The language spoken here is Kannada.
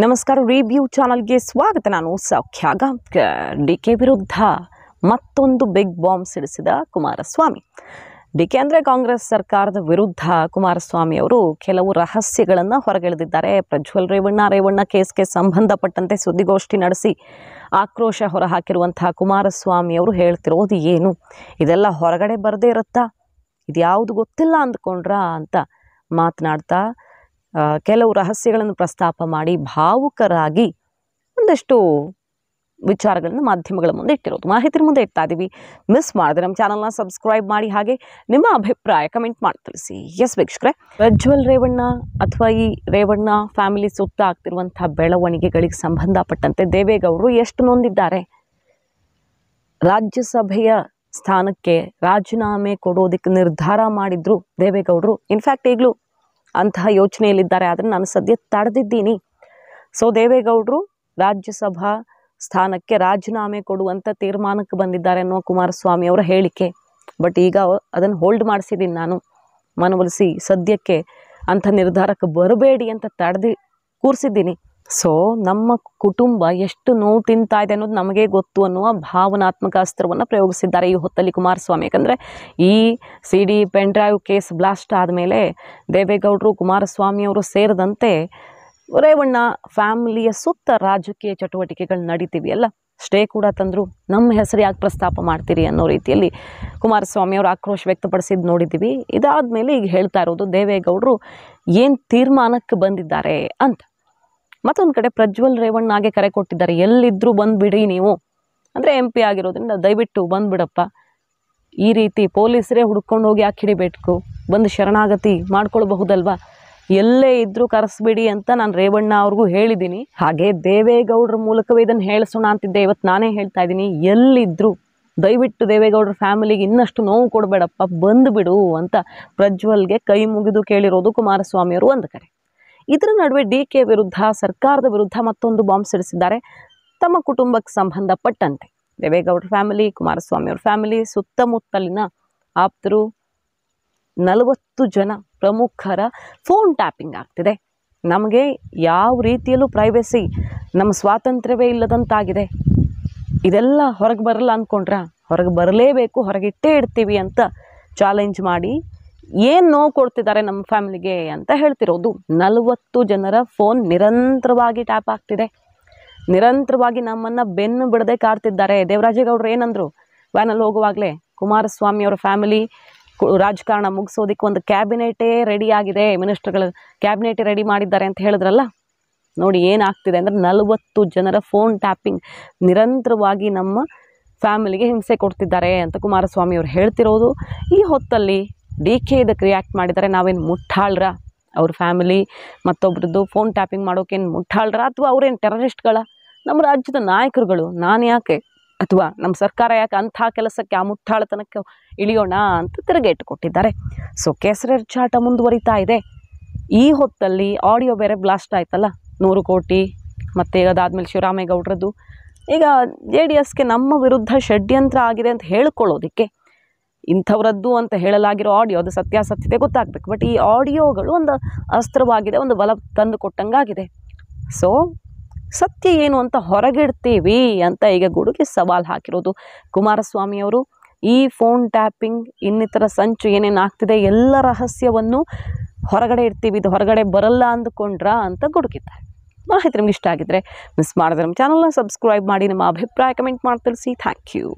ನಮಸ್ಕಾರ ರಿವ್ಯೂ ಚಾನಲ್ಗೆ ಸ್ವಾಗತ ನಾನು ಸೌಖ್ಯ ಡಿ ಕೆ ವಿರುದ್ಧ ಮತ್ತೊಂದು ಬಿಗ್ ಬಾಂಬ್ ಸಿಡಿಸಿದ ಕುಮಾರಸ್ವಾಮಿ ಡಿ ಕೆ ಅಂದರೆ ಕಾಂಗ್ರೆಸ್ ಸರ್ಕಾರದ ವಿರುದ್ಧ ಕುಮಾರಸ್ವಾಮಿ ಅವರು ಕೆಲವು ರಹಸ್ಯಗಳನ್ನು ಹೊರಗೆಳೆದಿದ್ದಾರೆ ಪ್ರಜ್ವಲ್ ರೇವಣ್ಣ ರೇವಣ್ಣ ಕೇಸ್ಗೆ ಸಂಬಂಧಪಟ್ಟಂತೆ ಸುದ್ದಿಗೋಷ್ಠಿ ನಡೆಸಿ ಆಕ್ರೋಶ ಹೊರಹಾಕಿರುವಂತಹ ಕುಮಾರಸ್ವಾಮಿ ಅವರು ಹೇಳ್ತಿರೋದು ಏನು ಇದೆಲ್ಲ ಹೊರಗಡೆ ಬರದೇ ಇರುತ್ತಾ ಇದ್ಯಾವುದು ಗೊತ್ತಿಲ್ಲ ಅಂದ್ಕೊಂಡ್ರ ಅಂತ ಮಾತನಾಡ್ತಾ ಕೆಲವು ರಹಸ್ಯಗಳನ್ನು ಪ್ರಸ್ತಾಪ ಮಾಡಿ ಭಾವುಕರಾಗಿ ಒಂದಷ್ಟು ವಿಚಾರಗಳನ್ನು ಮಾಧ್ಯಮಗಳ ಮುಂದೆ ಇಟ್ಟಿರೋದು ಮಾಹಿತಿ ಮುಂದೆ ಇಡ್ತಾ ಇದ್ದೀವಿ ಮಿಸ್ ಮಾಡಿದ್ರೆ ನಮ್ಮ ಚಾನಲ್ನ ಸಬ್ಸ್ಕ್ರೈಬ್ ಮಾಡಿ ಹಾಗೆ ನಿಮ್ಮ ಅಭಿಪ್ರಾಯ ಕಮೆಂಟ್ ಮಾಡಿ ತಿಳಿಸಿ ಎಸ್ ವೀಕ್ಷಕರೇ ಪ್ರಜ್ವಲ್ ರೇವಣ್ಣ ಅಥವಾ ಈ ರೇವಣ್ಣ ಫ್ಯಾಮಿಲಿ ಸುತ್ತ ಆಗ್ತಿರುವಂಥ ಬೆಳವಣಿಗೆಗಳಿಗೆ ಸಂಬಂಧಪಟ್ಟಂತೆ ದೇವೇಗೌಡರು ಎಷ್ಟು ನೊಂದಿದ್ದಾರೆ ರಾಜ್ಯಸಭೆಯ ಸ್ಥಾನಕ್ಕೆ ರಾಜೀನಾಮೆ ಕೊಡೋದಕ್ಕೆ ನಿರ್ಧಾರ ಮಾಡಿದ್ರು ದೇವೇಗೌಡರು ಇನ್ಫ್ಯಾಕ್ಟ್ ಈಗಲೂ ಅಂತಹ ಯೋಚನೆಯಲ್ಲಿದ್ದಾರೆ ಆದರೆ ನಾನು ಸದ್ಯ ತಡೆದಿದ್ದೀನಿ ಸೊ ದೇವೇಗೌಡರು ರಾಜ್ಯಸಭಾ ಸ್ಥಾನಕ್ಕೆ ರಾಜೀನಾಮೆ ಕೊಡುವಂಥ ತೀರ್ಮಾನಕ್ಕೆ ಬಂದಿದ್ದಾರೆ ಅನ್ನೋ ಕುಮಾರಸ್ವಾಮಿ ಅವರ ಹೇಳಿಕೆ ಬಟ್ ಈಗ ಅದನ್ನು ಹೋಲ್ಡ್ ಮಾಡಿಸಿದ್ದೀನಿ ನಾನು ಮನವೊಲಿಸಿ ಸದ್ಯಕ್ಕೆ ಅಂಥ ನಿರ್ಧಾರಕ್ಕೆ ಬರಬೇಡಿ ಅಂತ ತಡೆದು ಕೂರಿಸಿದ್ದೀನಿ ಸೊ ನಮ್ಮ ಕುಟುಂಬ ಎಷ್ಟು ನೋವು ತಿಂತಾ ಇದೆ ಅನ್ನೋದು ನಮಗೆ ಗೊತ್ತು ಅನ್ನುವ ಭಾವನಾತ್ಮಕ ಅಸ್ತ್ರವನ್ನು ಪ್ರಯೋಗಿಸಿದ್ದಾರೆ ಈ ಹೊತ್ತಲ್ಲಿ ಕುಮಾರಸ್ವಾಮಿ ಯಾಕಂದರೆ ಈ C D pen drive case blast ಆದಮೇಲೆ ದೇವೇಗೌಡರು ಕುಮಾರಸ್ವಾಮಿಯವರು ಸೇರಿದಂತೆ ರೇವಣ್ಣ ಫ್ಯಾಮಿಲಿಯ ಸುತ್ತ ರಾಜಕೀಯ ಚಟುವಟಿಕೆಗಳು ಅಲ್ಲ ಸ್ಟೇ ಕೂಡ ತಂದರು ನಮ್ಮ ಹೆಸರು ಯಾಕೆ ಪ್ರಸ್ತಾಪ ಮಾಡ್ತೀರಿ ಅನ್ನೋ ರೀತಿಯಲ್ಲಿ ಕುಮಾರಸ್ವಾಮಿ ಅವರು ಆಕ್ರೋಶ ವ್ಯಕ್ತಪಡಿಸಿದ್ದು ನೋಡಿದ್ದೀವಿ ಇದಾದ ಮೇಲೆ ಈಗ ಹೇಳ್ತಾ ಇರೋದು ದೇವೇಗೌಡರು ಏನು ತೀರ್ಮಾನಕ್ಕೆ ಬಂದಿದ್ದಾರೆ ಅಂತ ಮತ್ತೊಂದು ಕಡೆ ಪ್ರಜ್ವಲ್ ರೇವಣ್ಣ ಹಾಗೆ ಕರೆ ಕೊಟ್ಟಿದ್ದಾರೆ ಎಲ್ಲಿದ್ದರೂ ಬಂದುಬಿಡಿ ನೀವು ಅಂದರೆ ಎಂ ಪಿ ಆಗಿರೋದ್ರಿಂದ ದಯವಿಟ್ಟು ಬಂದುಬಿಡಪ್ಪ ಈ ರೀತಿ ಪೊಲೀಸರೇ ಹುಡ್ಕೊಂಡು ಹೋಗಿ ಯಾಕೆ ಹಿಡಿಬೇಕು ಬಂದು ಶರಣಾಗತಿ ಮಾಡ್ಕೊಳ್ಬಹುದಲ್ವಾ ಎಲ್ಲೇ ಇದ್ದರೂ ಕರೆಸ್ಬಿಡಿ ಅಂತ ನಾನು ರೇವಣ್ಣ ಅವ್ರಿಗೂ ಹೇಳಿದ್ದೀನಿ ಹಾಗೆ ದೇವೇಗೌಡರ ಮೂಲಕವೇ ಇದನ್ನು ಹೇಳಿಸೋಣ ಅಂತಿದ್ದೆ ಇವತ್ತು ನಾನೇ ಹೇಳ್ತಾ ಇದ್ದೀನಿ ಎಲ್ಲಿದ್ದರೂ ದಯವಿಟ್ಟು ದೇವೇಗೌಡರ ಫ್ಯಾಮಿಲಿಗೆ ಇನ್ನಷ್ಟು ನೋವು ಕೊಡಬೇಡಪ್ಪ ಬಂದುಬಿಡು ಅಂತ ಪ್ರಜ್ವಲ್ಗೆ ಕೈ ಮುಗಿದು ಕೇಳಿರೋದು ಕುಮಾರಸ್ವಾಮಿಯವರು ಒಂದು ಕಡೆ ಇದರ ನಡುವೆ ಡಿ ಕೆ ವಿರುದ್ಧ ಸರ್ಕಾರದ ವಿರುದ್ಧ ಮತ್ತೊಂದು ಬಾಂಬ್ ಸಿಡಿಸಿದ್ದಾರೆ ತಮ್ಮ ಕುಟುಂಬಕ್ಕೆ ಸಂಬಂಧಪಟ್ಟಂತೆ ದೇವೇಗೌಡ ಫ್ಯಾಮಿಲಿ ಕುಮಾರಸ್ವಾಮಿ ಅವ್ರ ಫ್ಯಾಮಿಲಿ ಸುತ್ತಮುತ್ತಲಿನ ಆಪ್ತರು ನಲವತ್ತು ಜನ ಪ್ರಮುಖರ ಫೋನ್ ಟ್ಯಾಪಿಂಗ್ ಆಗ್ತಿದೆ ನಮಗೆ ಯಾವ ರೀತಿಯಲ್ಲೂ ಪ್ರೈವೆಸಿ ನಮ್ಮ ಸ್ವಾತಂತ್ರ್ಯವೇ ಇಲ್ಲದಂತಾಗಿದೆ ಇದೆಲ್ಲ ಹೊರಗೆ ಬರಲ್ಲ ಅಂದ್ಕೊಂಡ್ರ ಹೊರಗೆ ಬರಲೇಬೇಕು ಹೊರಗಿಟ್ಟೇ ಇಡ್ತೀವಿ ಅಂತ ಚಾಲೆಂಜ್ ಮಾಡಿ ಏನು ನೋವು ಕೊಡ್ತಿದ್ದಾರೆ ನಮ್ಮ ಫ್ಯಾಮಿಲಿಗೆ ಅಂತ ಹೇಳ್ತಿರೋದು ನಲವತ್ತು ಜನರ ಫೋನ್ ನಿರಂತರವಾಗಿ ಟ್ಯಾಪ್ ಆಗ್ತಿದೆ ನಿರಂತರವಾಗಿ ನಮ್ಮನ್ನು ಬೆನ್ನು ಬಿಡದೆ ಕಾಡ್ತಿದ್ದಾರೆ ದೇವರಾಜೇಗೌಡರು ಏನಂದರು ವ್ಯಾನಲ್ಲಿ ಹೋಗುವಾಗಲೇ ಕುಮಾರಸ್ವಾಮಿ ಅವರ ಫ್ಯಾಮಿಲಿ ರಾಜಕಾರಣ ಮುಗಿಸೋದಿಕ್ಕೆ ಒಂದು ಕ್ಯಾಬಿನೆಟೇ ರೆಡಿ ಆಗಿದೆ ಮಿನಿಸ್ಟರ್ಗಳ ಕ್ಯಾಬಿನೆಟೇ ರೆಡಿ ಮಾಡಿದ್ದಾರೆ ಅಂತ ಹೇಳಿದ್ರಲ್ಲ ನೋಡಿ ಏನಾಗ್ತಿದೆ ಅಂದರೆ ನಲವತ್ತು ಜನರ ಫೋನ್ ಟ್ಯಾಪಿಂಗ್ ನಿರಂತರವಾಗಿ ನಮ್ಮ ಫ್ಯಾಮಿಲಿಗೆ ಹಿಂಸೆ ಕೊಡ್ತಿದ್ದಾರೆ ಅಂತ ಕುಮಾರಸ್ವಾಮಿ ಅವ್ರು ಹೇಳ್ತಿರೋದು ಈ ಹೊತ್ತಲ್ಲಿ ಡಿ ಕೆ ಇದಕ್ಕೆ ರಿಯಾಕ್ಟ್ ಮಾಡಿದ್ದಾರೆ ನಾವೇನು ಮುಟ್ಟಾಳ್ರ ಅವ್ರ ಫ್ಯಾಮಿಲಿ ಮತ್ತೊಬ್ರದ್ದು ಫೋನ್ ಟ್ಯಾಪಿಂಗ್ ಮಾಡೋಕೇನು ಮುಟ್ಟಾಳ್ರ ಅಥವಾ ಅವರೇನು ಟೆರರಿಸ್ಟ್ಗಳ ನಮ್ಮ ರಾಜ್ಯದ ನಾಯಕರುಗಳು ನಾನು ಯಾಕೆ ಅಥವಾ ನಮ್ಮ ಸರ್ಕಾರ ಯಾಕೆ ಅಂಥ ಕೆಲಸಕ್ಕೆ ಆ ಮುಟ್ಟಾಳತನಕ್ಕೆ ಇಳಿಯೋಣ ಅಂತ ತಿರುಗೇಟು ಕೊಟ್ಟಿದ್ದಾರೆ ಸೊ ಚಾಟ ಮುಂದುವರಿತಾ ಇದೆ ಈ ಹೊತ್ತಲ್ಲಿ ಆಡಿಯೋ ಬೇರೆ ಬ್ಲಾಸ್ಟ್ ಆಯ್ತಲ್ಲ ನೂರು ಕೋಟಿ ಮತ್ತು ಅದಾದಮೇಲೆ ಶಿವರಾಮೇಗೌಡ್ರದ್ದು ಈಗ ಜೆ ಡಿ ಎಸ್ಗೆ ನಮ್ಮ ವಿರುದ್ಧ ಷಡ್ಯಂತ್ರ ಆಗಿದೆ ಅಂತ ಹೇಳ್ಕೊಳ್ಳೋದಕ್ಕೆ ಇಂಥವರದ್ದು ಅಂತ ಹೇಳಲಾಗಿರೋ ಆಡಿಯೋ ಅದು ಸತ್ಯಾಸತ್ಯತೆ ಗೊತ್ತಾಗಬೇಕು ಬಟ್ ಈ ಆಡಿಯೋಗಳು ಒಂದು ಅಸ್ತ್ರವಾಗಿದೆ ಒಂದು ಬಲ ತಂದು ಕೊಟ್ಟಂಗಾಗಿದೆ ಸೊ ಸತ್ಯ ಏನು ಅಂತ ಹೊರಗಿಡ್ತೀವಿ ಅಂತ ಈಗ ಗುಡುಗೆ ಸವಾಲು ಹಾಕಿರೋದು ಕುಮಾರಸ್ವಾಮಿಯವರು ಈ ಫೋನ್ ಟ್ಯಾಪಿಂಗ್ ಇನ್ನಿತರ ಸಂಚು ಏನೇನು ಆಗ್ತಿದೆ ಎಲ್ಲ ರಹಸ್ಯವನ್ನು ಹೊರಗಡೆ ಇಡ್ತೀವಿ ಇದು ಹೊರಗಡೆ ಬರಲ್ಲ ಅಂದುಕೊಂಡ್ರಾ ಅಂತ ಗುಡುಕಿದ್ದಾರೆ ಮಾಹಿತಿ ನಿಮ್ಗೆ ಇಷ್ಟ ಆಗಿದ್ರೆ ಮಿಸ್ ಮಾಡಿದ್ರೆ ನಮ್ಮ ಚಾನಲ್ನ ಸಬ್ಸ್ಕ್ರೈಬ್ ಮಾಡಿ ನಿಮ್ಮ ಅಭಿಪ್ರಾಯ ಕಮೆಂಟ್ ಮಾಡಿ ತಿಳಿಸಿ ಥ್ಯಾಂಕ್ ಯು